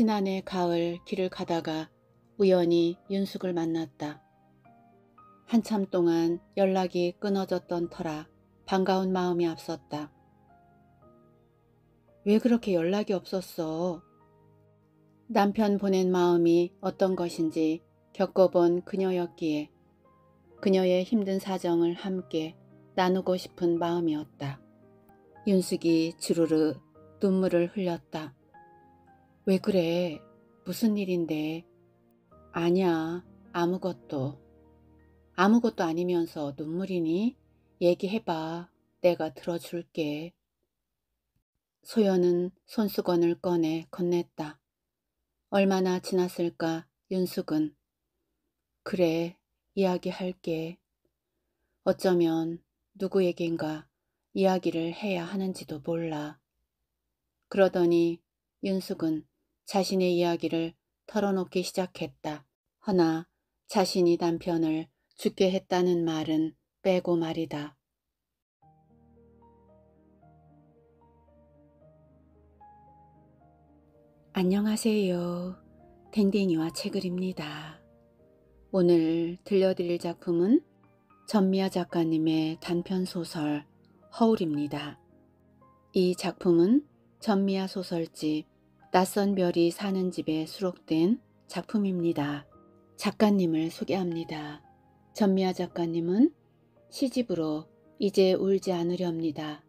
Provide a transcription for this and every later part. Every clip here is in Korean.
지난해 가을 길을 가다가 우연히 윤숙을 만났다. 한참 동안 연락이 끊어졌던 터라 반가운 마음이 앞섰다. 왜 그렇게 연락이 없었어? 남편 보낸 마음이 어떤 것인지 겪어본 그녀였기에 그녀의 힘든 사정을 함께 나누고 싶은 마음이었다. 윤숙이 주르르 눈물을 흘렸다. 왜 그래? 무슨 일인데? 아니야, 아무것도. 아무것도 아니면서 눈물이니? 얘기해봐. 내가 들어줄게. 소연은 손수건을 꺼내 건넸다. 얼마나 지났을까, 윤숙은. 그래, 이야기할게. 어쩌면 누구에겐가 이야기를 해야 하는지도 몰라. 그러더니 윤숙은 자신의 이야기를 털어놓기 시작했다. 허나 자신이 남편을 죽게 했다는 말은 빼고 말이다. 안녕하세요. 댕댕이와 책글입니다 오늘 들려드릴 작품은 전미아 작가님의 단편 소설 허울입니다. 이 작품은 전미아 소설집 낯선 별이 사는 집에 수록된 작품입니다. 작가님을 소개합니다. 전미아 작가님은 시집으로 이제 울지 않으렵니다.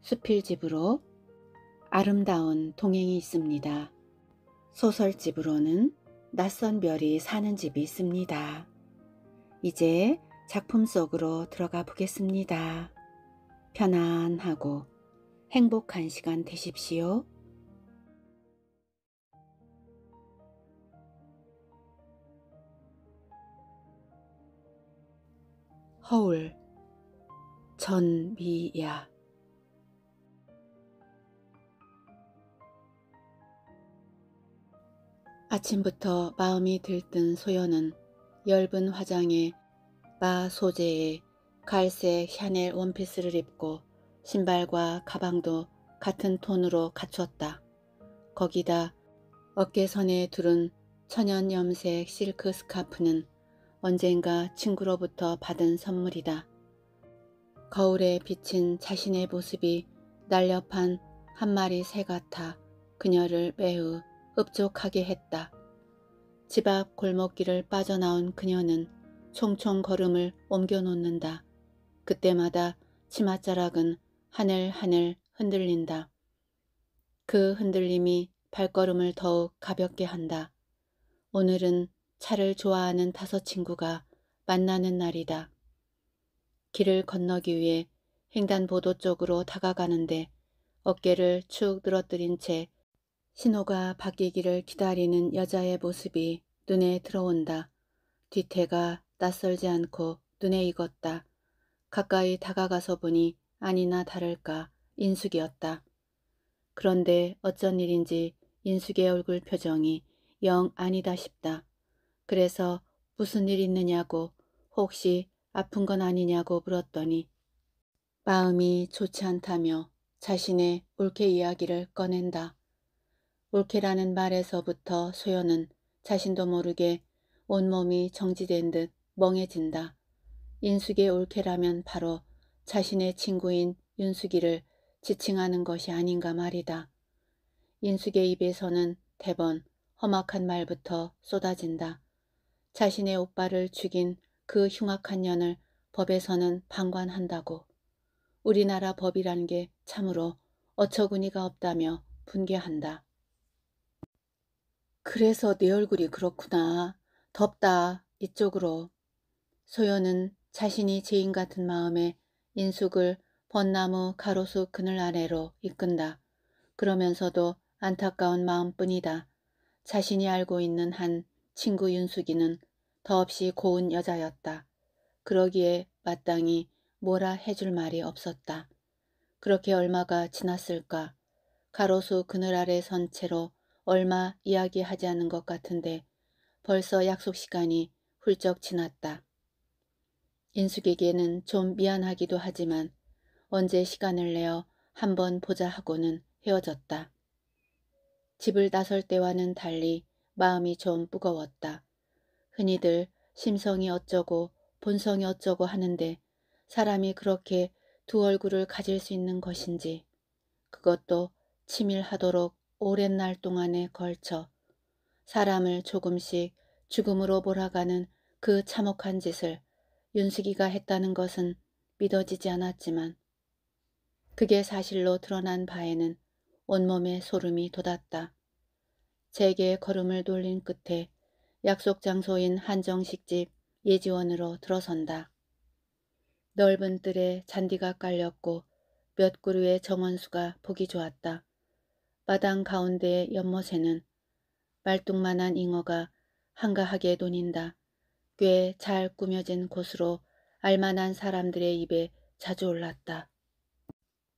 수필집으로 아름다운 동행이 있습니다. 소설집으로는 낯선 별이 사는 집이 있습니다. 이제 작품 속으로 들어가 보겠습니다. 편안하고 행복한 시간 되십시오. 허울 전미야 아침부터 마음이 들뜬 소연은 엷은 화장에 마 소재의 갈색 샤넬 원피스를 입고 신발과 가방도 같은 톤으로 갖추었다. 거기다 어깨선에 두른 천연 염색 실크 스카프는 언젠가 친구로부터 받은 선물이다. 거울에 비친 자신의 모습이 날렵한 한 마리 새 같아 그녀를 매우 흡족하게 했다. 집 앞 골목길을 빠져나온 그녀는 총총 걸음을 옮겨놓는다. 그때마다 치맛자락은 하늘하늘 흔들린다. 그 흔들림이 발걸음을 더욱 가볍게 한다. 오늘은 차를 좋아하는 다섯 친구가 만나는 날이다. 길을 건너기 위해 횡단보도 쪽으로 다가가는데 어깨를 축 늘어뜨린 채 신호가 바뀌기를 기다리는 여자의 모습이 눈에 들어온다. 뒤태가 낯설지 않고 눈에 익었다. 가까이 다가가서 보니 아니나 다를까 인숙이었다. 그런데 어쩐 일인지 인숙의 얼굴 표정이 영 아니다 싶다. 그래서 무슨 일 있느냐고 혹시 아픈 건 아니냐고 물었더니 마음이 좋지 않다며 자신의 올케 이야기를 꺼낸다. 올케라는 말에서부터 소연은 자신도 모르게 온몸이 정지된 듯 멍해진다. 인숙의 올케라면 바로 자신의 친구인 윤숙이를 지칭하는 것이 아닌가 말이다. 인숙의 입에서는 대번 험악한 말부터 쏟아진다. 자신의 오빠를 죽인 그 흉악한 년을 법에서는 방관한다고 우리나라 법이란게 참으로 어처구니가 없다며 분개한다. 그래서 내 네 얼굴이 그렇구나. 덥다. 이쪽으로. 소연은 자신이 죄인 같은 마음에 인숙을 벚나무 가로수 그늘 아래로 이끈다. 그러면서도 안타까운 마음뿐이다. 자신이 알고 있는 한 친구 윤숙이는 더없이 고운 여자였다. 그러기에 마땅히 뭐라 해줄 말이 없었다. 그렇게 얼마가 지났을까. 가로수 그늘 아래 선 채로 얼마 이야기하지 않은 것 같은데 벌써 약속 시간이 훌쩍 지났다. 인숙에게는 좀 미안하기도 하지만 언제 시간을 내어 한번 보자 하고는 헤어졌다. 집을 나설 때와는 달리 마음이 좀 무거웠다. 흔히들 심성이 어쩌고 본성이 어쩌고 하는데 사람이 그렇게 두 얼굴을 가질 수 있는 것인지 그것도 치밀하도록 오랜 날 동안에 걸쳐 사람을 조금씩 죽음으로 몰아가는 그 참혹한 짓을 윤숙이가 했다는 것은 믿어지지 않았지만 그게 사실로 드러난 바에는 온몸에 소름이 돋았다. 제게 걸음을 돌린 끝에 약속 장소인 한정식 집 예지원으로 들어선다. 넓은 뜰에 잔디가 깔렸고 몇 그루의 정원수가 보기 좋았다. 마당 가운데의 연못에는 말뚝만한 잉어가 한가하게 논인다. 꽤 잘 꾸며진 곳으로 알만한 사람들의 입에 자주 올랐다.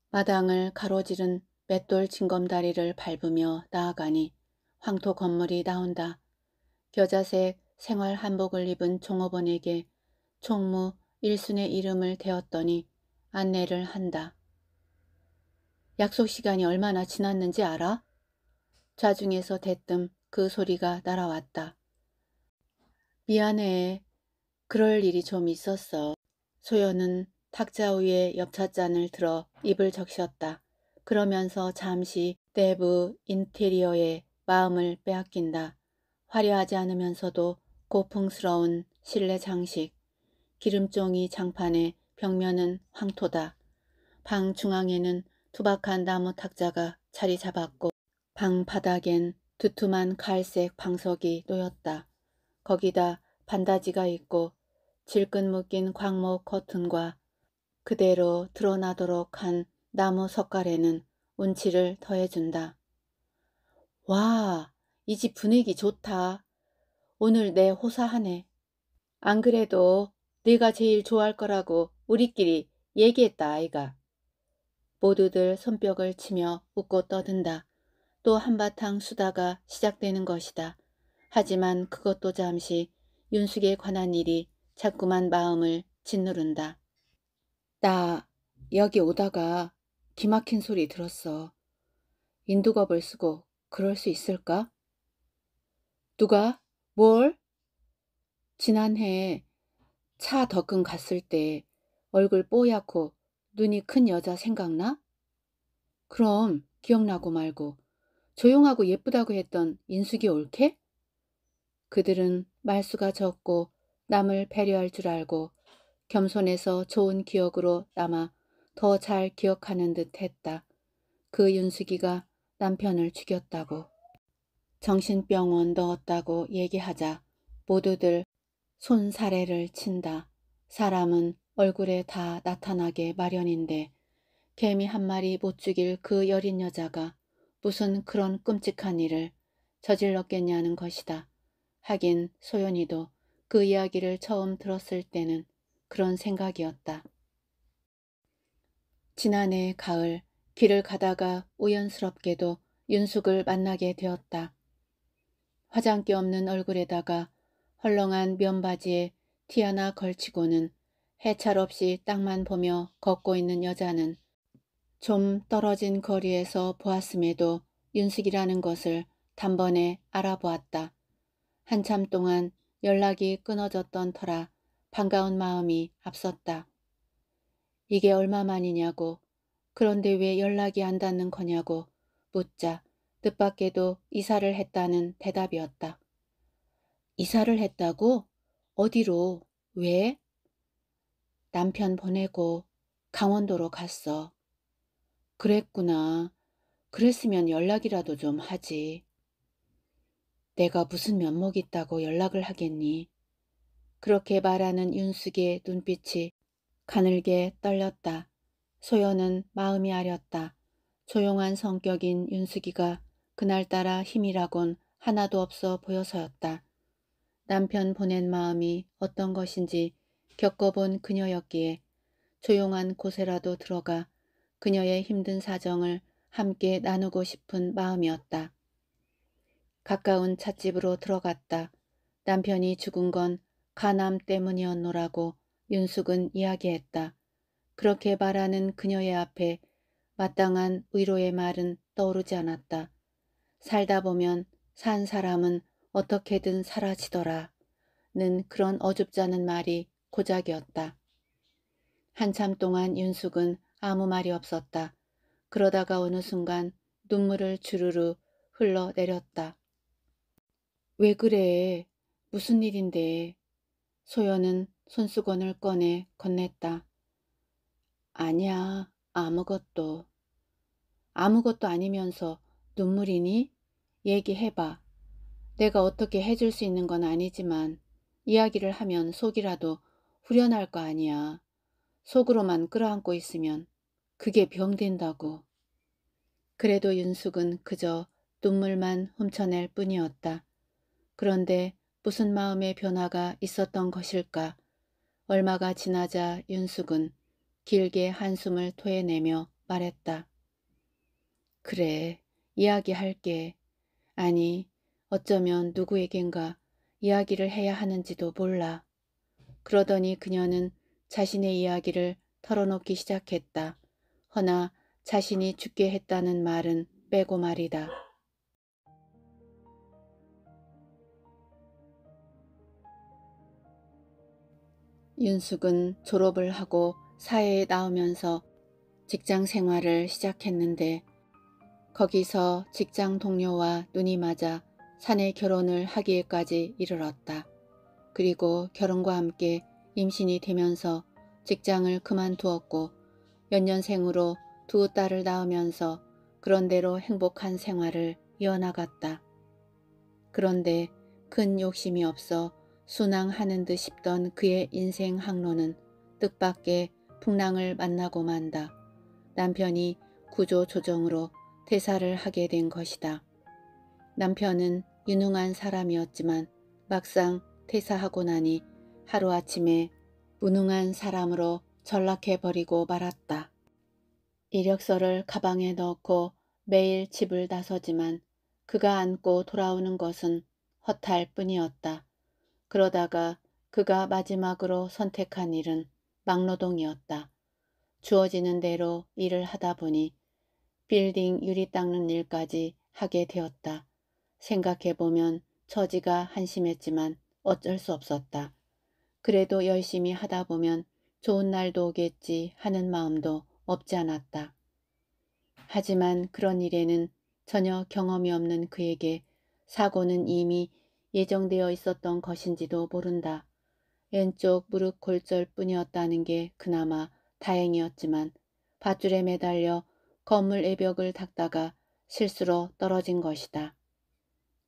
마당을 가로지른 맷돌 징검다리를 밟으며 나아가니 황토 건물이 나온다. 겨자색 생활 한복을 입은 종업원에게 총무 일순의 이름을 대었더니 안내를 한다. 약속 시간이 얼마나 지났는지 알아? 좌중에서 대뜸 그 소리가 날아왔다. 미안해. 그럴 일이 좀 있었어. 소연은 탁자 위에 엽차잔을 들어 입을 적셨다. 그러면서 잠시 내부 인테리어에 마음을 빼앗긴다. 화려하지 않으면서도 고풍스러운 실내 장식, 기름종이 장판에 벽면은 황토다. 방 중앙에는 투박한 나무 탁자가 자리 잡았고 방 바닥엔 두툼한 갈색 방석이 놓였다. 거기다 반다지가 있고 질끈 묶인 광목 커튼과 그대로 드러나도록 한 나무 석갈에는 운치를 더해준다. 와, 이 집 분위기 좋다. 오늘 내 호사하네. 안 그래도 네가 제일 좋아할 거라고 우리끼리 얘기했다 아이가. 모두들 손뼉을 치며 웃고 떠든다. 또 한바탕 수다가 시작되는 것이다. 하지만 그것도 잠시 윤숙에 관한 일이 자꾸만 마음을 짓누른다. 나 여기 오다가 기막힌 소리 들었어. 인두겁을 쓰고 그럴 수 있을까? 누가? 뭘? 지난해 차 덕근 갔을 때 얼굴 뽀얗고 눈이 큰 여자 생각나? 그럼 기억나고 말고 조용하고 예쁘다고 했던 인숙이 옳게? 그들은 말수가 적고 남을 배려할 줄 알고 겸손해서 좋은 기억으로 남아 더 잘 기억하는 듯 했다. 그 윤숙이가 남편을 죽였다고 정신병원 넣었다고 얘기하자 모두들 손사래를 친다. 사람은 얼굴에 다 나타나게 마련인데 개미 한 마리 못 죽일 그 여린 여자가 무슨 그런 끔찍한 일을 저질렀겠냐는 것이다. 하긴 소연이도 그 이야기를 처음 들었을 때는 그런 생각이었다. 지난해 가을 길을 가다가 우연스럽게도 윤숙을 만나게 되었다. 화장기 없는 얼굴에다가 헐렁한 면바지에 티 하나 걸치고는 해찰 없이 땅만 보며 걷고 있는 여자는 좀 떨어진 거리에서 보았음에도 윤숙이라는 것을 단번에 알아보았다. 한참 동안 연락이 끊어졌던 터라 반가운 마음이 앞섰다. 이게 얼마 만이냐고 그런데 왜 연락이 안 닿는 거냐고 묻자 뜻밖에도 이사를 했다는 대답이었다. 이사를 했다고? 어디로? 왜? 남편 보내고 강원도로 갔어. 그랬구나. 그랬으면 연락이라도 좀 하지. 내가 무슨 면목 있다고 연락을 하겠니? 그렇게 말하는 윤숙의 눈빛이 가늘게 떨렸다. 소연은 마음이 아렸다. 조용한 성격인 윤숙이가 그날따라 힘이라곤 하나도 없어 보여서였다. 남편 보낸 마음이 어떤 것인지 겪어본 그녀였기에 조용한 곳에라도 들어가 그녀의 힘든 사정을 함께 나누고 싶은 마음이었다. 가까운 찻집으로 들어갔다. 남편이 죽은 건 가남 때문이었노라고 윤숙은 이야기했다. 그렇게 말하는 그녀의 앞에 마땅한 위로의 말은 떠오르지 않았다. 살다 보면 산 사람은 어떻게든 사라지더라. 는 그런 어줍잖은 말이 고작이었다. 한참 동안 윤숙은 아무 말이 없었다. 그러다가 어느 순간 눈물을 주르르 흘러내렸다. 왜 그래? 무슨 일인데? 소연은 손수건을 꺼내 건넸다. 아니야, 아무것도. 아무것도 아니면서 눈물이니? 얘기해봐. 내가 어떻게 해줄 수 있는 건 아니지만 이야기를 하면 속이라도 후련할 거 아니야. 속으로만 끌어안고 있으면 그게 병된다고. 그래도 윤숙은 그저 눈물만 훔쳐낼 뿐이었다. 그런데 무슨 마음의 변화가 있었던 것일까? 얼마가 지나자 윤숙은 길게 한숨을 토해내며 말했다. 그래, 이야기할게. 아니, 어쩌면 누구에겐가 이야기를 해야 하는지도 몰라. 그러더니 그녀는 자신의 이야기를 털어놓기 시작했다. 허나 자신이 죽게 했다는 말은 빼고 말이다. 윤숙은 졸업을 하고 사회에 나오면서 직장 생활을 시작했는데 거기서 직장 동료와 눈이 맞아 사내 결혼을 하기에까지 이르렀다. 그리고 결혼과 함께 임신이 되면서 직장을 그만두었고 연년생으로 두 딸을 낳으면서 그런대로 행복한 생활을 이어나갔다. 그런데 큰 욕심이 없어 순항하는 듯 싶던 그의 인생 항로는 뜻밖의 풍랑을 만나고 만다. 남편이 구조 조정으로 퇴사를 하게 된 것이다. 남편은 유능한 사람이었지만 막상 퇴사하고 나니 하루아침에 무능한 사람으로 전락해버리고 말았다. 이력서를 가방에 넣고 매일 집을 나서지만 그가 안고 돌아오는 것은 허탈 뿐이었다. 그러다가 그가 마지막으로 선택한 일은 막노동이었다. 주어지는 대로 일을 하다 보니 빌딩 유리 닦는 일까지 하게 되었다. 생각해보면 처지가 한심했지만 어쩔 수 없었다. 그래도 열심히 하다 보면 좋은 날도 오겠지 하는 마음도 없지 않았다. 하지만 그런 일에는 전혀 경험이 없는 그에게 사고는 이미 예정되어 있었던 것인지도 모른다. 왼쪽 무릎 골절뿐이었다는 게 그나마 다행이었지만 밧줄에 매달려 건물 외벽을 닦다가 실수로 떨어진 것이다.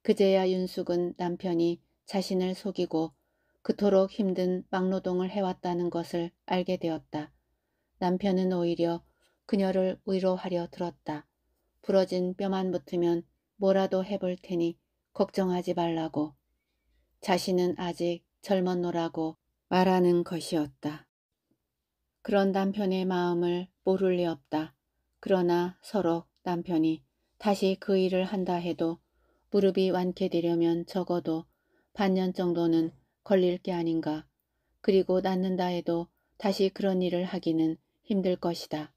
그제야 윤숙은 남편이 자신을 속이고 그토록 힘든 막노동을 해왔다는 것을 알게 되었다. 남편은 오히려 그녀를 위로하려 들었다. 부러진 뼈만 붙으면 뭐라도 해볼 테니 걱정하지 말라고. 자신은 아직 젊었노라고 말하는 것이었다. 그런 남편의 마음을 모를 리 없다. 그러나 서로 남편이 다시 그 일을 한다 해도 무릎이 완쾌되려면 적어도 반년 정도는 걸릴 게 아닌가. 그리고 낫는다 해도 다시 그런 일을 하기는 힘들 것이다.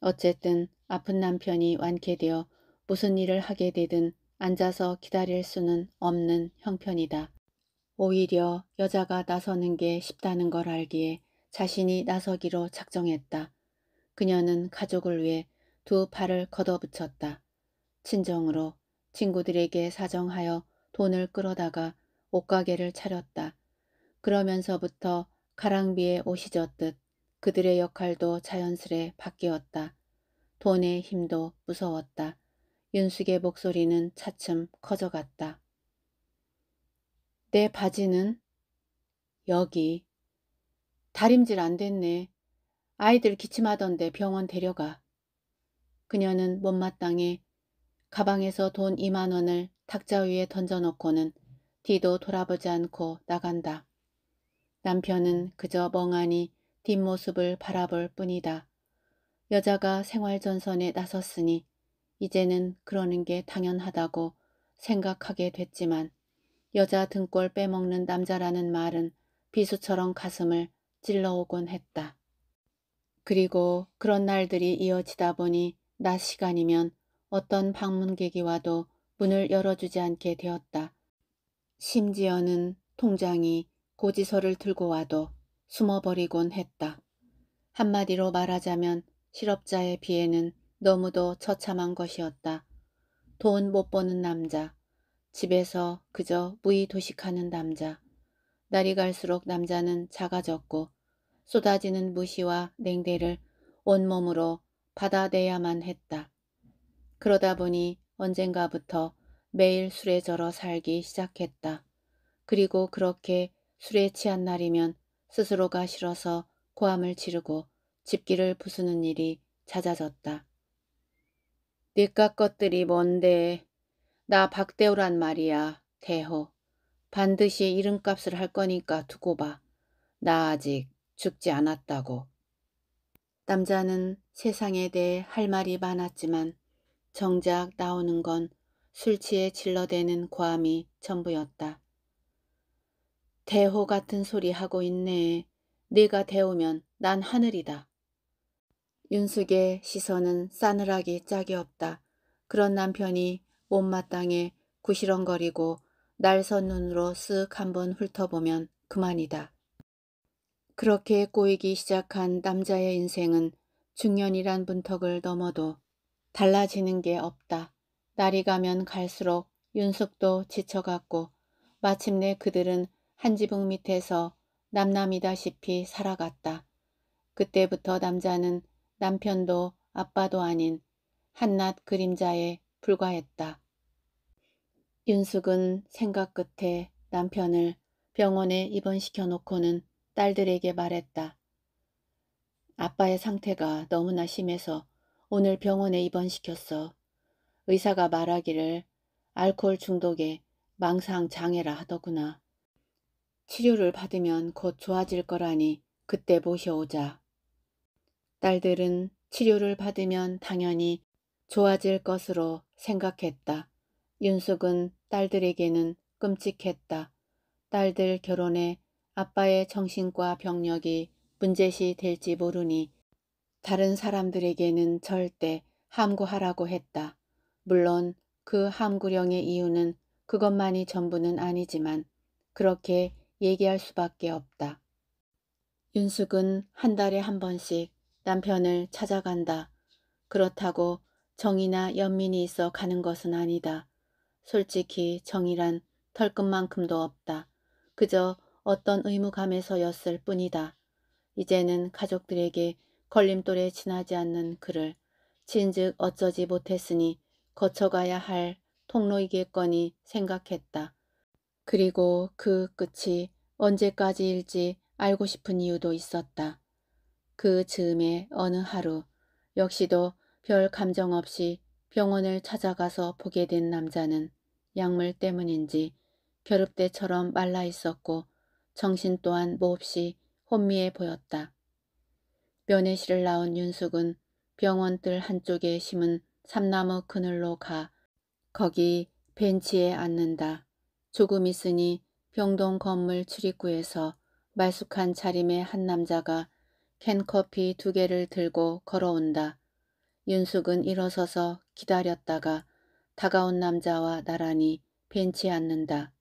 어쨌든 아픈 남편이 완쾌되어 무슨 일을 하게 되든 앉아서 기다릴 수는 없는 형편이다. 오히려 여자가 나서는 게 쉽다는 걸 알기에 자신이 나서기로 작정했다. 그녀는 가족을 위해 두 팔을 걷어붙였다. 친정으로 친구들에게 사정하여 돈을 끌어다가 옷가게를 차렸다. 그러면서부터 가랑비에 옷이 젖듯 그들의 역할도 자연스레 바뀌었다. 돈의 힘도 무서웠다. 윤숙의 목소리는 차츰 커져갔다. 내 바지는 여기. 다림질 안 됐네. 아이들 기침하던데 병원 데려가. 그녀는 못마땅해 가방에서 돈 2만 원을 탁자 위에 던져놓고는 뒤도 돌아보지 않고 나간다. 남편은 그저 멍하니 뒷모습을 바라볼 뿐이다. 여자가 생활전선에 나섰으니 이제는 그러는 게 당연하다고 생각하게 됐지만 여자 등골 빼먹는 남자라는 말은 비수처럼 가슴을 찔러오곤 했다. 그리고 그런 날들이 이어지다 보니 낮 시간이면 어떤 방문객이 와도 문을 열어주지 않게 되었다. 심지어는 통장이 고지서를 들고 와도 숨어버리곤 했다. 한마디로 말하자면 실업자에비해는 너무도 처참한 것이었다. 돈 못 버는 남자, 집에서 그저 무이 도식하는 남자. 날이 갈수록 남자는 작아졌고 쏟아지는 무시와 냉대를 온몸으로 받아내야만 했다. 그러다 보니 언젠가부터 매일 술에 절어 살기 시작했다. 그리고 그렇게 술에 취한 날이면 스스로가 싫어서 고함을 지르고 집기를 부수는 일이 잦아졌다. 네가 것들이 뭔데 나박대우란 말이야. 대호. 반드시 이름값을 할 거니까 두고 봐. 나 아직 죽지 않았다고. 남자는 세상에 대해 할 말이 많았지만 정작 나오는 건 술취에 질러대는 과함이 전부였다. 대호 같은 소리 하고 있네. 네가 대우면난 하늘이다. 윤숙의 시선은 싸늘하기 짝이 없다. 그런 남편이 못마땅해 구시렁거리고 날선 눈으로 쓱 한번 훑어보면 그만이다. 그렇게 꼬이기 시작한 남자의 인생은 중년이란 문턱을 넘어도 달라지는 게 없다. 날이 가면 갈수록 윤숙도 지쳐갔고 마침내 그들은 한 지붕 밑에서 남남이다시피 살아갔다. 그때부터 남자는 남편도 아빠도 아닌 한낱 그림자의 불과했다. 윤숙은 생각 끝에 남편을 병원에 입원시켜 놓고는 딸들에게 말했다. 아빠의 상태가 너무나 심해서 오늘 병원에 입원시켰어. 의사가 말하기를 알코올 중독에 망상 장애라 하더구나. 치료를 받으면 곧 좋아질 거라니 그때 모셔오자. 딸들은 치료를 받으면 당연히 좋아질 것으로 생각했다. 윤숙은 딸들에게는 끔찍했다. 딸들 결혼에 아빠의 정신과 병력이 문제시 될지 모르니 다른 사람들에게는 절대 함구하라고 했다. 물론 그 함구령의 이유는 그것만이 전부는 아니지만 그렇게 얘기할 수밖에 없다. 윤숙은 한 달에 한 번씩 남편을 찾아간다. 그렇다고 정이나 연민이 있어 가는 것은 아니다. 솔직히 정이란 털끝만큼도 없다. 그저 어떤 의무감에서였을 뿐이다. 이제는 가족들에게 걸림돌에 지나지 않는 그를 진즉 어쩌지 못했으니 거쳐가야 할 통로이겠거니 생각했다. 그리고 그 끝이 언제까지일지 알고 싶은 이유도 있었다. 그 즈음에 어느 하루 역시도 별 감정 없이 병원을 찾아가서 보게 된 남자는 약물 때문인지 겨릅대처럼 말라 있었고 정신 또한 몹시 뭐 혼미해 보였다. 면회실을 나온 윤숙은 병원 뜰 한쪽에 심은 삼나무 그늘로 가 거기 벤치에 앉는다. 조금 있으니 병동 건물 출입구에서 말쑥한 차림의 한 남자가 캔커피 두 개를 들고 걸어온다. 윤숙은 일어서서 기다렸다가 다가온 남자와 나란히 벤치에 앉는다.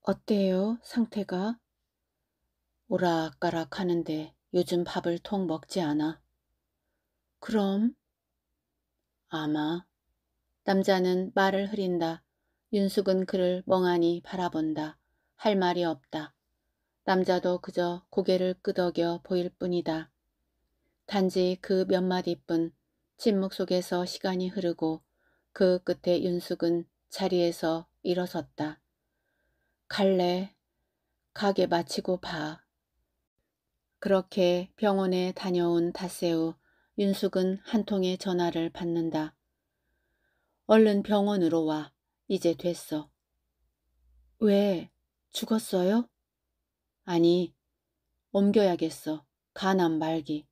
어때요? 상태가? 오락가락 하는데 요즘 밥을 통 먹지 않아. 그럼? 아마. 남자는 말을 흐린다. 윤숙은 그를 멍하니 바라본다. 할 말이 없다. 남자도 그저 고개를 끄덕여 보일 뿐이다. 단지 그 몇 마디뿐 침묵 속에서 시간이 흐르고 그 끝에 윤숙은 자리에서 일어섰다. 갈래. 가게 마치고 봐. 그렇게 병원에 다녀온 다새우 윤숙은 한 통의 전화를 받는다. 얼른 병원으로 와. 이제 됐어. 왜? 죽었어요? 아니, 옮겨야겠어. 가난 말기.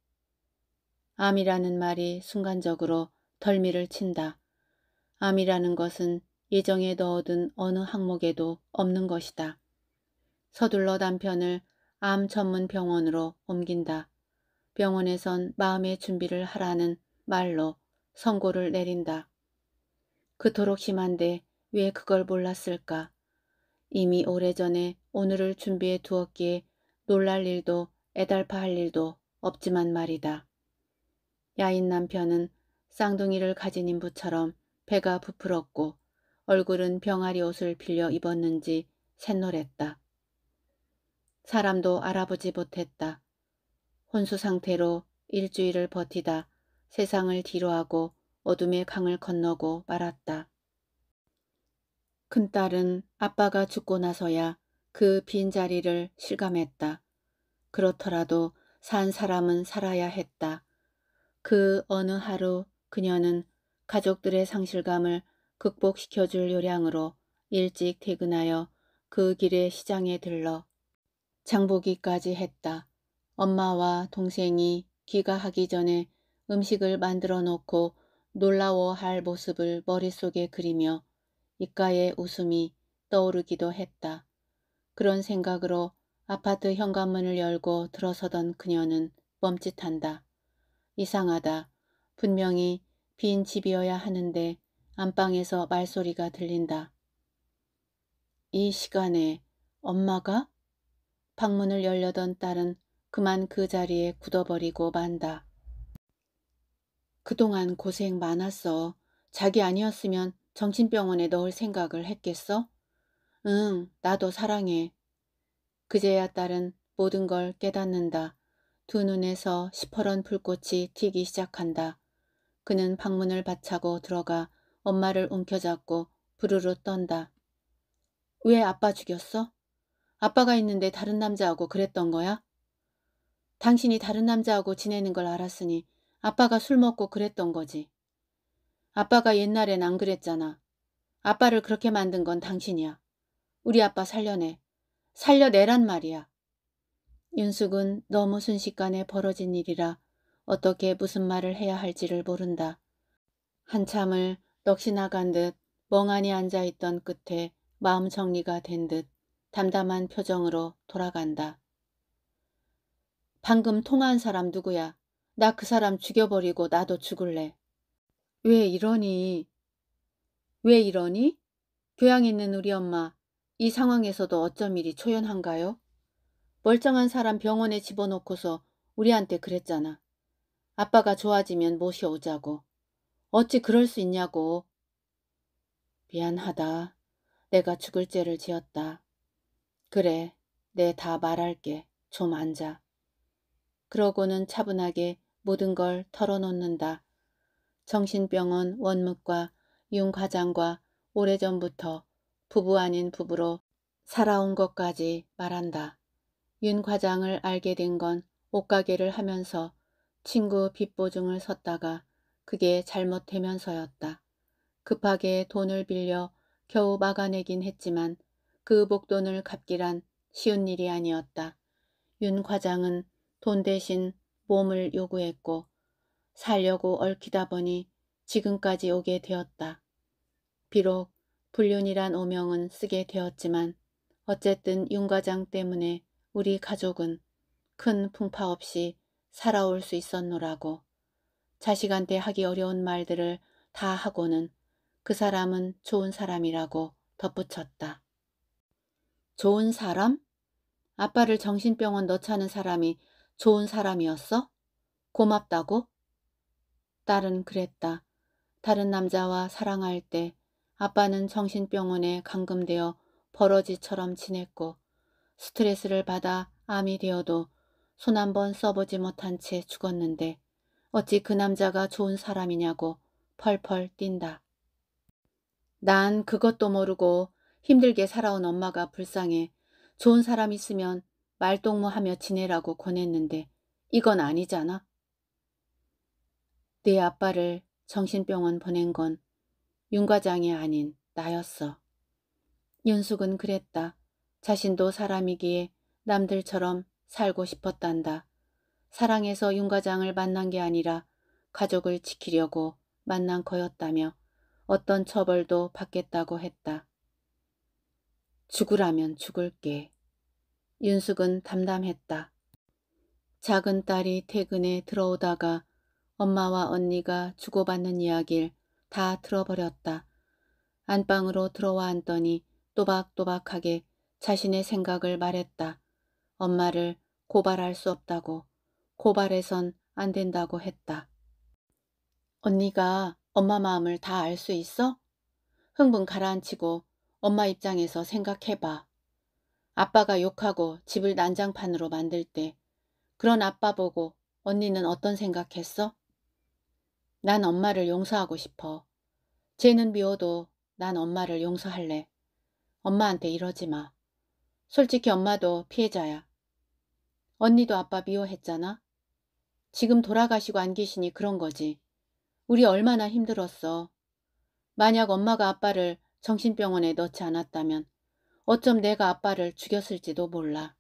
암이라는 말이 순간적으로 덜미를 친다. 암이라는 것은 예정에 넣어둔 어느 항목에도 없는 것이다. 서둘러 남편을 암 전문 병원으로 옮긴다. 병원에선 마음의 준비를 하라는 말로 선고를 내린다. 그토록 심한데 왜 그걸 몰랐을까? 이미 오래전에 오늘을 준비해 두었기에 놀랄 일도 애달파할 일도 없지만 말이다. 야인 남편은 쌍둥이를 가진 인부처럼 배가 부풀었고 얼굴은 병아리 옷을 빌려 입었는지 샛노랬다. 사람도 알아보지 못했다. 혼수 상태로 일주일을 버티다 세상을 뒤로하고 어둠의 강을 건너고 말았다. 큰딸은 아빠가 죽고 나서야 그 빈자리를 실감했다. 그렇더라도 산 사람은 살아야 했다. 그 어느 하루 그녀는 가족들의 상실감을 극복시켜 줄 요량으로 일찍 퇴근하여 그길의 시장에 들러 장보기까지 했다. 엄마와 동생이 귀가하기 전에 음식을 만들어 놓고 놀라워할 모습을 머릿속에 그리며 입가에 웃음이 떠오르기도 했다. 그런 생각으로 아파트 현관문을 열고 들어서던 그녀는 멈칫한다. 이상하다. 분명히 빈 집이어야 하는데 안방에서 말소리가 들린다. 이 시간에 엄마가? 방문을 열려던 딸은 그만 그 자리에 굳어버리고 만다. 그동안 고생 많았어. 자기 아니었으면 정신병원에 넣을 생각을 했겠어? 응, 나도 사랑해. 그제야 딸은 모든 걸 깨닫는다. 두 눈에서 시퍼런 불꽃이 튀기 시작한다. 그는 방문을 바차고 들어가 엄마를 움켜잡고 부르르 떤다. 왜 아빠 죽였어? 아빠가 있는데 다른 남자하고 그랬던 거야? 당신이 다른 남자하고 지내는 걸 알았으니 아빠가 술 먹고 그랬던 거지. 아빠가 옛날엔 안 그랬잖아. 아빠를 그렇게 만든 건 당신이야. 우리 아빠 살려내. 살려내란 말이야. 윤숙은 너무 순식간에 벌어진 일이라 어떻게 무슨 말을 해야 할지를 모른다. 한참을 넋이 나간 듯 멍하니 앉아있던 끝에 마음 정리가 된 듯 담담한 표정으로 돌아간다. 방금 통화한 사람 누구야? 나 그 사람 죽여버리고 나도 죽을래. 왜 이러니? 왜 이러니? 교양 있는 우리 엄마, 이 상황에서도 어쩜 이리 초연한가요? 멀쩡한 사람 병원에 집어넣고서 우리한테 그랬잖아. 아빠가 좋아지면 모셔오자고. 어찌 그럴 수 있냐고. 미안하다. 내가 죽을 죄를 지었다. 그래, 내 다 말할게. 좀 앉아. 그러고는 차분하게 모든 걸 털어놓는다. 정신병원 원무과 윤과장과 오래전부터 부부 아닌 부부로 살아온 것까지 말한다. 윤 과장을 알게 된 건 옷가게를 하면서 친구 빚보증을 섰다가 그게 잘못되면서였다. 급하게 돈을 빌려 겨우 막아내긴 했지만 그 복돈을 갚기란 쉬운 일이 아니었다. 윤 과장은 돈 대신 몸을 요구했고 살려고 얽히다 보니 지금까지 오게 되었다. 비록 불륜이란 오명은 쓰게 되었지만 어쨌든 윤 과장 때문에 우리 가족은 큰 풍파 없이 살아올 수 있었노라고 자식한테 하기 어려운 말들을 다 하고는 그 사람은 좋은 사람이라고 덧붙였다. 좋은 사람? 아빠를 정신병원 넣자는 사람이 좋은 사람이었어? 고맙다고? 딸은 그랬다. 다른 남자와 사랑할 때 아빠는 정신병원에 감금되어 버러지처럼 지냈고 스트레스를 받아 암이 되어도 손 한 번 써보지 못한 채 죽었는데 어찌 그 남자가 좋은 사람이냐고 펄펄 뛴다. 난 그것도 모르고 힘들게 살아온 엄마가 불쌍해 좋은 사람 있으면 말동무하며 지내라고 권했는데 이건 아니잖아. 네 아빠를 정신병원 보낸 건 윤과장이 아닌 나였어. 윤숙은 그랬다. 자신도 사람이기에 남들처럼 살고 싶었단다. 사랑해서 윤과장을 만난 게 아니라 가족을 지키려고 만난 거였다며 어떤 처벌도 받겠다고 했다. 죽으라면 죽을게. 윤숙은 담담했다. 작은 딸이 퇴근에 들어오다가 엄마와 언니가 주고받는 이야기를 다 들어버렸다. 안방으로 들어와 앉더니 또박또박하게 자신의 생각을 말했다. 엄마를 고발할 수 없다고 고발해선 안 된다고 했다. 언니가 엄마 마음을 다 알 수 있어? 흥분 가라앉히고 엄마 입장에서 생각해봐. 아빠가 욕하고 집을 난장판으로 만들 때 그런 아빠 보고 언니는 어떤 생각했어? 난 엄마를 용서하고 싶어. 쟤는 미워도 난 엄마를 용서할래. 엄마한테 이러지 마. 솔직히 엄마도 피해자야. 언니도 아빠 미워했잖아. 지금 돌아가시고 안 계시니 그런 거지. 우리 얼마나 힘들었어. 만약 엄마가 아빠를 정신병원에 넣지 않았다면 어쩜 내가 아빠를 죽였을지도 몰라.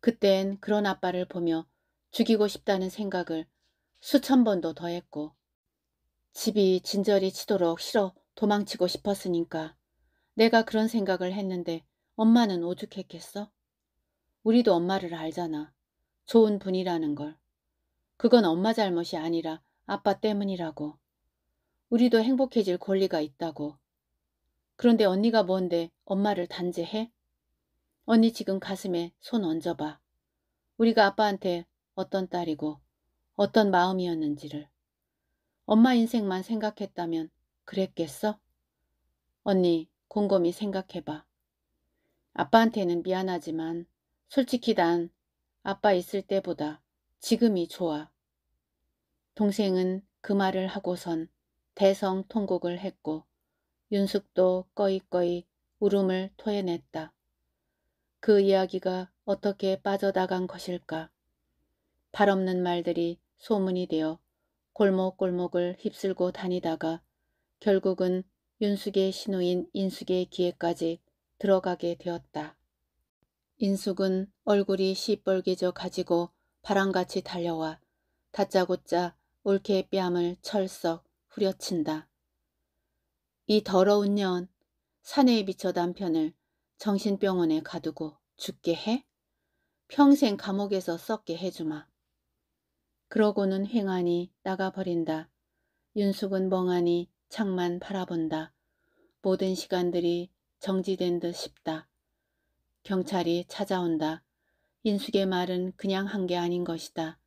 그땐 그런 아빠를 보며 죽이고 싶다는 생각을 수천 번도 더했고 집이 진저리 치도록 싫어 도망치고 싶었으니까 내가 그런 생각을 했는데 엄마는 오죽했겠어? 우리도 엄마를 알잖아. 좋은 분이라는 걸. 그건 엄마 잘못이 아니라 아빠 때문이라고. 우리도 행복해질 권리가 있다고. 그런데 언니가 뭔데 엄마를 단죄해? 언니 지금 가슴에 손 얹어봐. 우리가 아빠한테 어떤 딸이고 어떤 마음이었는지를. 엄마 인생만 생각했다면 그랬겠어? 언니 곰곰이 생각해봐. 아빠한테는 미안하지만 솔직히 난 아빠 있을 때보다 지금이 좋아. 동생은 그 말을 하고선 대성통곡을 했고 윤숙도 꺼이꺼이 울음을 토해냈다. 그 이야기가 어떻게 빠져나간 것일까. 발없는 말들이 소문이 되어 골목골목을 휩쓸고 다니다가 결국은 윤숙의 신우인 인숙의 기회까지 들어가게 되었다. 인숙은 얼굴이 시뻘개져 가지고 바람같이 달려와 다짜고짜 올케의 뺨을 철썩 후려친다. 이 더러운 년 사내에 비쳐 남편을 정신병원에 가두고 죽게 해? 평생 감옥에서 썩게 해주마. 그러고는 횡하니 나가버린다. 윤숙은 멍하니 창만 바라본다. 모든 시간들이 정지된 듯 싶다. 경찰이 찾아온다. 인숙의 말은 그냥 한 게 아닌 것이다.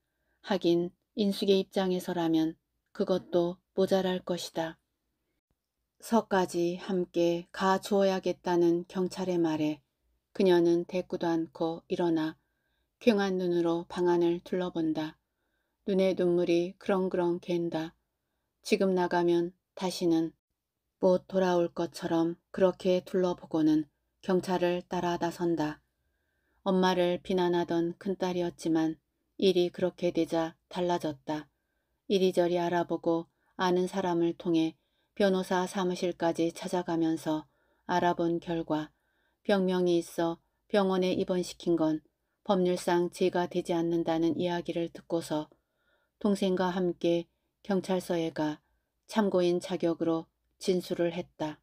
하긴 인숙의 입장에서라면 그것도 모자랄 것이다. 서까지 함께 가 주어야겠다는 경찰의 말에 그녀는 대꾸도 않고 일어나 퀭한 눈으로 방 안을 둘러본다. 눈에 눈물이 그렁그렁 갠다. 지금 나가면 다시는 곧 돌아올 것처럼 그렇게 둘러보고는 경찰을 따라 나선다. 엄마를 비난하던 큰딸이었지만 일이 그렇게 되자 달라졌다. 이리저리 알아보고 아는 사람을 통해 변호사 사무실까지 찾아가면서 알아본 결과 병명이 있어 병원에 입원시킨 건 법률상 죄가 되지 않는다는 이야기를 듣고서 동생과 함께 경찰서에 가 참고인 자격으로 진술을 했다.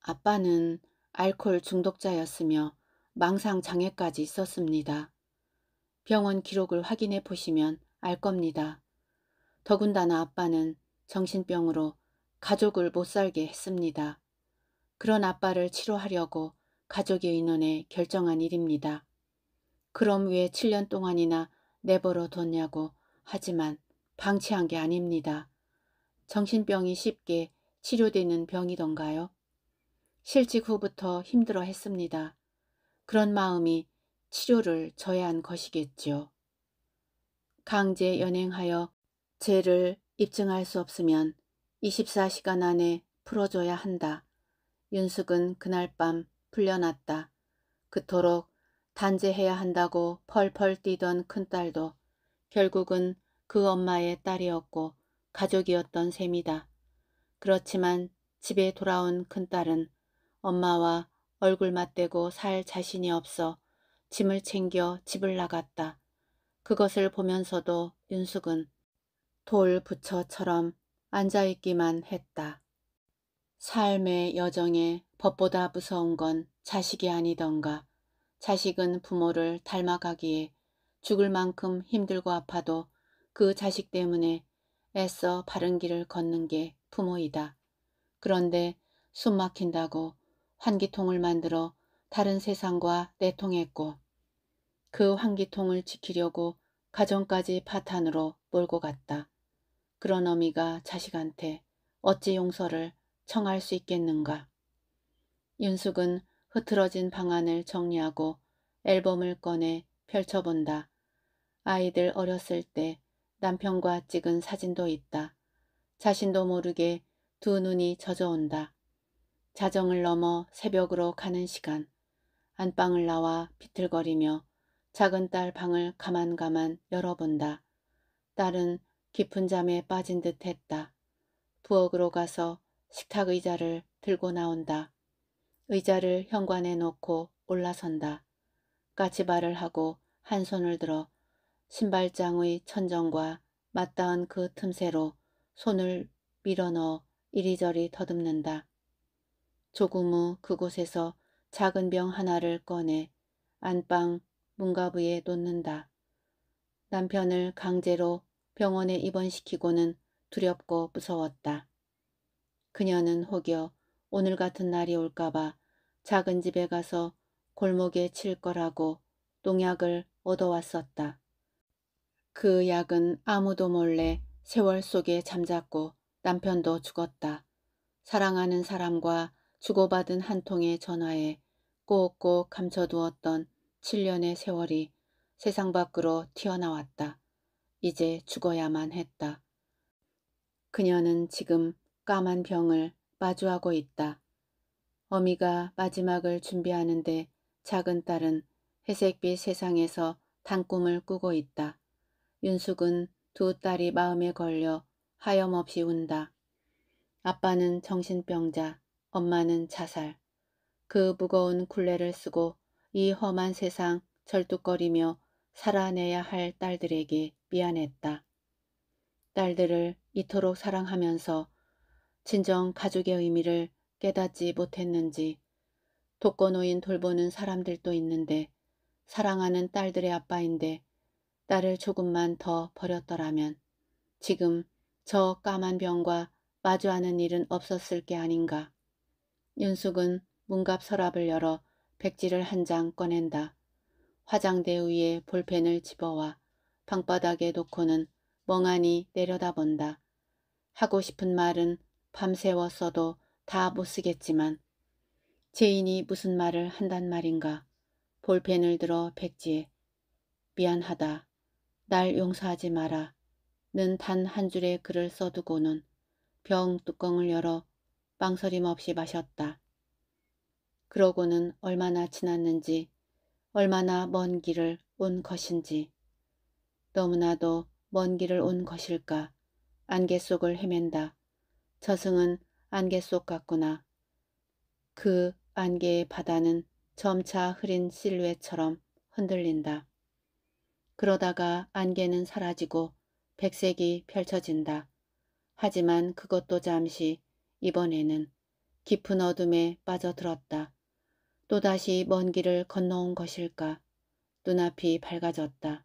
아빠는 알코올 중독자였으며 망상 장애까지 있었습니다. 병원 기록을 확인해 보시면 알 겁니다. 더군다나 아빠는 정신병으로 가족을 못 살게 했습니다. 그런 아빠를 치료하려고 가족의 인원에 결정한 일입니다. 그럼 왜 7년 동안이나 내버려 뒀냐고 하지만 방치한 게 아닙니다. 정신병이 쉽게 치료되는 병이던가요? 실직 후부터 힘들어 했습니다. 그런 마음이 치료를 저해한 것이겠지요. 강제 연행하여 죄를 입증할 수 없으면 24시간 안에 풀어줘야 한다. 윤숙은 그날 밤 풀려났다. 그토록 단죄해야 한다고 펄펄 뛰던 큰딸도 결국은 그 엄마의 딸이었고 가족이었던 셈이다. 그렇지만 집에 돌아온 큰딸은 엄마와 얼굴 맞대고 살 자신이 없어 짐을 챙겨 집을 나갔다. 그것을 보면서도 윤숙은 돌 부처처럼 앉아있기만 했다. 삶의 여정에 법보다 무서운 건 자식이 아니던가. 자식은 부모를 닮아가기에 죽을 만큼 힘들고 아파도 그 자식 때문에 애써 바른 길을 걷는 게 부모이다. 그런데 숨 막힌다고 환기통을 만들어 다른 세상과 내통했고 그 환기통을 지키려고 가정까지 파탄으로 몰고 갔다. 그런 어미가 자식한테 어찌 용서를 청할 수 있겠는가. 윤숙은 흐트러진 방안을 정리하고 앨범을 꺼내 펼쳐본다. 아이들 어렸을 때 남편과 찍은 사진도 있다. 자신도 모르게 두 눈이 젖어온다. 자정을 넘어 새벽으로 가는 시간. 안방을 나와 비틀거리며 작은 딸 방을 가만가만 열어본다. 딸은 깊은 잠에 빠진 듯 했다. 부엌으로 가서 식탁 의자를 들고 나온다. 의자를 현관에 놓고 올라선다. 까치발을 하고 한 손을 들어 신발장의 천정과 맞닿은 그 틈새로 손을 밀어넣어 이리저리 더듬는다. 조금 후 그곳에서 작은 병 하나를 꺼내 안방 문가부에 놓는다. 남편을 강제로 병원에 입원시키고는 두렵고 무서웠다. 그녀는 혹여 오늘 같은 날이 올까봐 작은 집에 가서 골목에 칠 거라고 농약을 얻어왔었다. 그 약은 아무도 몰래 세월 속에 잠잤고 남편도 죽었다. 사랑하는 사람과 주고받은 한 통의 전화에 꼭꼭 감춰두었던 7년의 세월이 세상 밖으로 튀어나왔다. 이제 죽어야만 했다. 그녀는 지금 까만 병을 마주하고 있다. 어미가 마지막을 준비하는데 작은 딸은 회색빛 세상에서 단꿈을 꾸고 있다. 윤숙은 두 딸이 마음에 걸려 하염없이 운다. 아빠는 정신병자, 엄마는 자살. 그 무거운 굴레를 쓰고 이 험한 세상 절뚝거리며 살아내야 할 딸들에게 미안했다. 딸들을 이토록 사랑하면서 진정 가족의 의미를 깨닫지 못했는지 독거노인 돌보는 사람들도 있는데 사랑하는 딸들의 아빠인데 나를 조금만 더 버렸더라면 지금 저 까만 병과 마주하는 일은 없었을 게 아닌가. 윤숙은 문갑 서랍을 열어 백지를 한 장 꺼낸다. 화장대 위에 볼펜을 집어와 방바닥에 놓고는 멍하니 내려다본다. 하고 싶은 말은 밤새워 써도 다 못 쓰겠지만 제인이 무슨 말을 한단 말인가. 볼펜을 들어 백지에 미안하다. 날 용서하지 마라. 는 단 한 줄의 글을 써두고는 병 뚜껑을 열어 빵서림 없이 마셨다. 그러고는 얼마나 지났는지 얼마나 먼 길을 온 것인지 너무나도 먼 길을 온 것일까 안개 속을 헤맨다. 저승은 안개 속 같구나. 그 안개의 바다는 점차 흐린 실루엣처럼 흔들린다. 그러다가 안개는 사라지고 백색이 펼쳐진다. 하지만 그것도 잠시 이번에는 깊은 어둠에 빠져들었다. 또다시 먼 길을 건너온 것일까. 눈앞이 밝아졌다.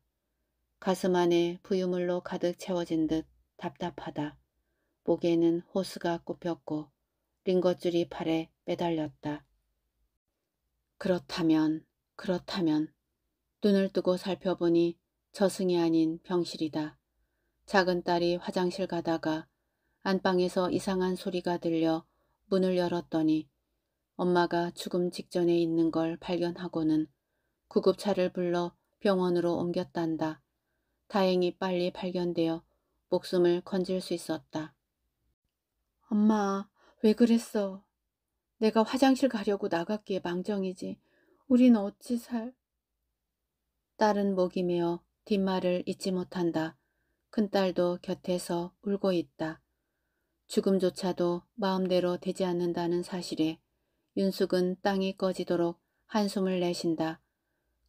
가슴 안에 부유물로 가득 채워진 듯 답답하다. 목에는 호스가 꼽혔고 링거줄이 팔에 매달렸다. 그렇다면 그렇다면 눈을 뜨고 살펴보니 저승이 아닌 병실이다. 작은 딸이 화장실 가다가 안방에서 이상한 소리가 들려 문을 열었더니 엄마가 죽음 직전에 있는 걸 발견하고는 구급차를 불러 병원으로 옮겼단다. 다행히 빨리 발견되어 목숨을 건질 수 있었다. 엄마, 왜 그랬어? 내가 화장실 가려고 나갔기에 망정이지. 우린 어찌 살? 딸은 목이 메어 뒷말을 잊지 못한다. 큰딸도 곁에서 울고 있다. 죽음조차도 마음대로 되지 않는다는 사실에 윤숙은 땅이 꺼지도록 한숨을 내쉰다.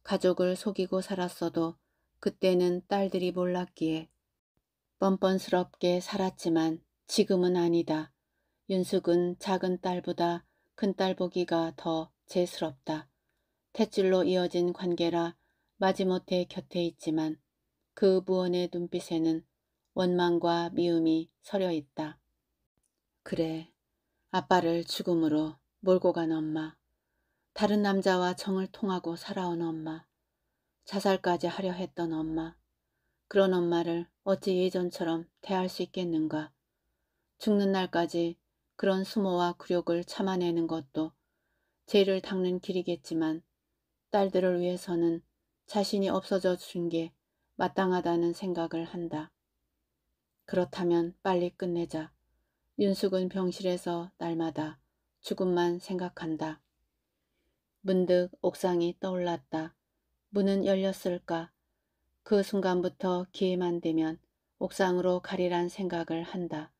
가족을 속이고 살았어도 그때는 딸들이 몰랐기에 뻔뻔스럽게 살았지만 지금은 아니다. 윤숙은 작은 딸보다 큰딸 보기가 더 재스럽다. 탯줄로 이어진 관계라 마지못해 곁에 있지만 그 무언의 눈빛에는 원망과 미움이 서려 있다. 그래, 아빠를 죽음으로 몰고 간 엄마, 다른 남자와 정을 통하고 살아온 엄마, 자살까지 하려 했던 엄마, 그런 엄마를 어찌 예전처럼 대할 수 있겠는가. 죽는 날까지 그런 수모와 굴욕을 참아내는 것도 죄를 닦는 길이겠지만 딸들을 위해서는 자신이 없어져 준 게 마땅하다는 생각을 한다. 그렇다면 빨리 끝내자. 윤숙은 병실에서 날마다 죽음만 생각한다. 문득 옥상이 떠올랐다. 문은 열렸을까? 그 순간부터 기회만 되면 옥상으로 가리란 생각을 한다.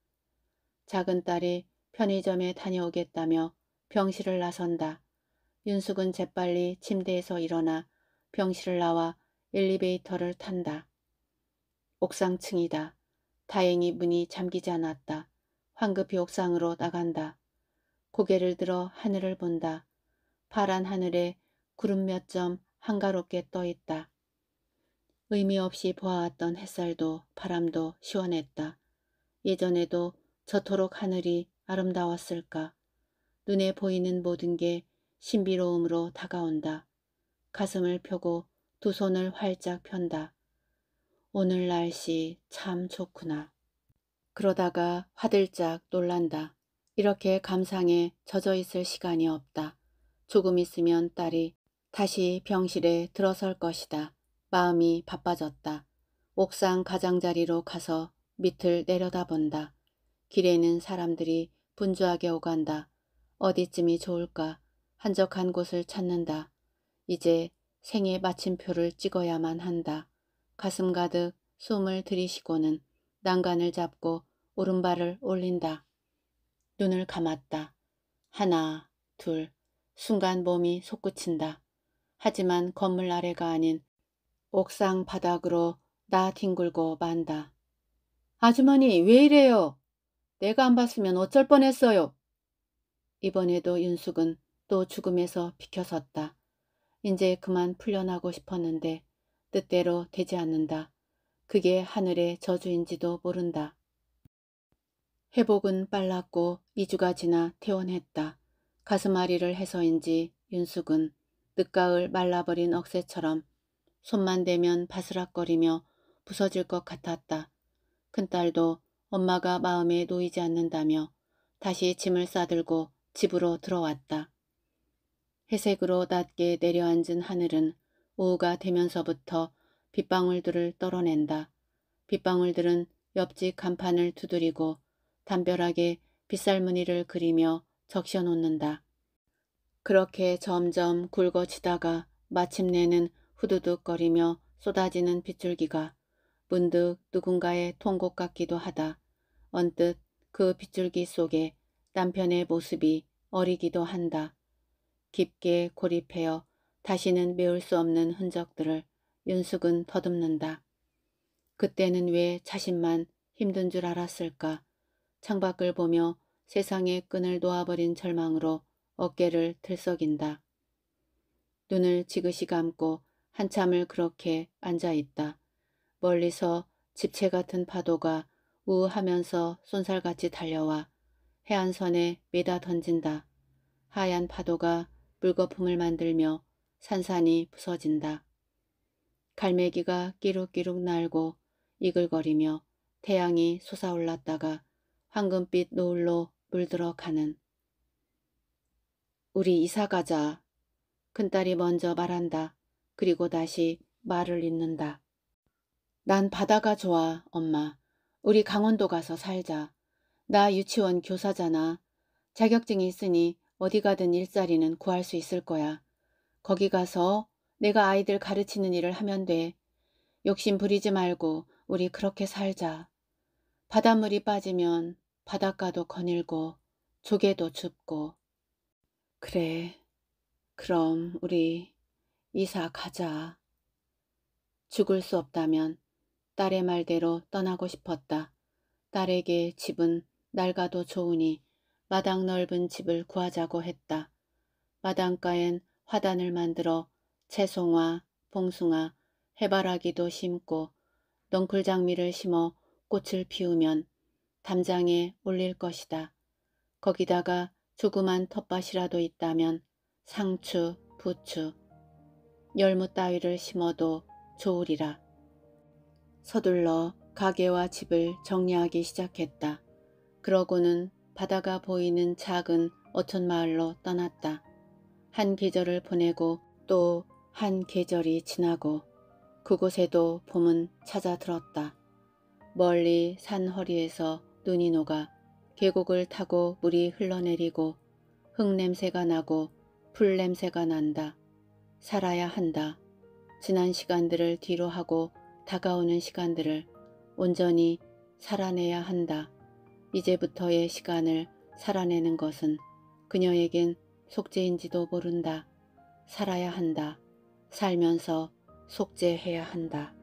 작은 딸이 편의점에 다녀오겠다며 병실을 나선다. 윤숙은 재빨리 침대에서 일어나 병실을 나와 엘리베이터를 탄다. 옥상층이다. 다행히 문이 잠기지 않았다. 황급히 옥상으로 나간다. 고개를 들어 하늘을 본다. 파란 하늘에 구름 몇 점 한가롭게 떠 있다. 의미 없이 보아왔던 햇살도 바람도 시원했다. 예전에도 저토록 하늘이 아름다웠을까. 눈에 보이는 모든 게 신비로움으로 다가온다. 가슴을 펴고 두 손을 활짝 편다. 오늘 날씨 참 좋구나. 그러다가 화들짝 놀란다. 이렇게 감상에 젖어 있을 시간이 없다. 조금 있으면 딸이 다시 병실에 들어설 것이다. 마음이 바빠졌다. 옥상 가장자리로 가서 밑을 내려다본다. 길에는 사람들이 분주하게 오간다. 어디쯤이 좋을까? 한적한 곳을 찾는다. 이제 생의 마침표를 찍어야만 한다. 가슴 가득 숨을 들이쉬고는 난간을 잡고 오른발을 올린다. 눈을 감았다. 하나, 둘, 순간 몸이 솟구친다. 하지만 건물 아래가 아닌 옥상 바닥으로 나 뒹굴고 만다. 아주머니 왜 이래요? 내가 안 봤으면 어쩔 뻔했어요. 이번에도 윤숙은 또 죽음에서 비켜섰다. 이제 그만 풀려나고 싶었는데 뜻대로 되지 않는다. 그게 하늘의 저주인지도 모른다. 회복은 빨랐고 2주가 지나 퇴원했다. 가슴앓이를 해서인지 윤숙은 늦가을 말라버린 억새처럼 손만 대면 바스락거리며 부서질 것 같았다. 큰딸도 엄마가 마음에 놓이지 않는다며 다시 짐을 싸들고 집으로 들어왔다. 회색으로 낮게 내려앉은 하늘은 오후가 되면서부터 빗방울들을 떨어낸다. 빗방울들은 옆집 간판을 두드리고 담벼락에 빗살무늬를 그리며 적셔놓는다. 그렇게 점점 굵어지다가 마침내는 후두둑거리며 쏟아지는 빗줄기가 문득 누군가의 통곡 같기도 하다. 언뜻 그 빗줄기 속에 남편의 모습이 어리기도 한다. 깊게 고립하여 다시는 메울 수 없는 흔적들을 윤숙은 더듬는다. 그때는 왜 자신만 힘든 줄 알았을까? 창밖을 보며 세상의 끈을 놓아버린 절망으로 어깨를 들썩인다. 눈을 지그시 감고 한참을 그렇게 앉아있다. 멀리서 집채 같은 파도가 우하면서 쏜살같이 달려와 해안선에 매다 던진다. 하얀 파도가 물거품을 만들며 산산이 부서진다. 갈매기가 끼룩끼룩 날고 이글거리며 태양이 솟아올랐다가 황금빛 노을로 물들어 가는 우리 이사 가자. 큰딸이 먼저 말한다. 그리고 다시 말을 잇는다. 난 바다가 좋아, 엄마. 우리 강원도 가서 살자. 나 유치원 교사잖아. 자격증이 있으니 어디 가든 일자리는 구할 수 있을 거야. 거기 가서 내가 아이들 가르치는 일을 하면 돼. 욕심 부리지 말고 우리 그렇게 살자. 바닷물이 빠지면 바닷가도 거닐고 조개도 춥고 그래. 그럼 우리 이사 가자. 죽을 수 없다면 딸의 말대로 떠나고 싶었다. 딸에게 집은 낡아도 좋으니 마당 넓은 집을 구하자고 했다. 마당가엔 화단을 만들어 채송화, 봉숭아, 해바라기도 심고 넝쿨장미를 심어 꽃을 피우면 담장에 올릴 것이다. 거기다가 조그만 텃밭이라도 있다면 상추, 부추, 열무 따위를 심어도 좋으리라. 서둘러 가게와 집을 정리하기 시작했다. 그러고는 바다가 보이는 작은 어촌마을로 떠났다. 한 계절을 보내고 또 한 계절이 지나고 그곳에도 봄은 찾아들었다. 멀리 산 허리에서 눈이 녹아 계곡을 타고 물이 흘러내리고 흙냄새가 나고 풀냄새가 난다. 살아야 한다. 지난 시간들을 뒤로 하고 다가오는 시간들을 온전히 살아내야 한다. 이제부터의 시간을 살아내는 것은 그녀에겐 속죄인지도 모른다. 살아야 한다. 살면서 속죄해야 한다.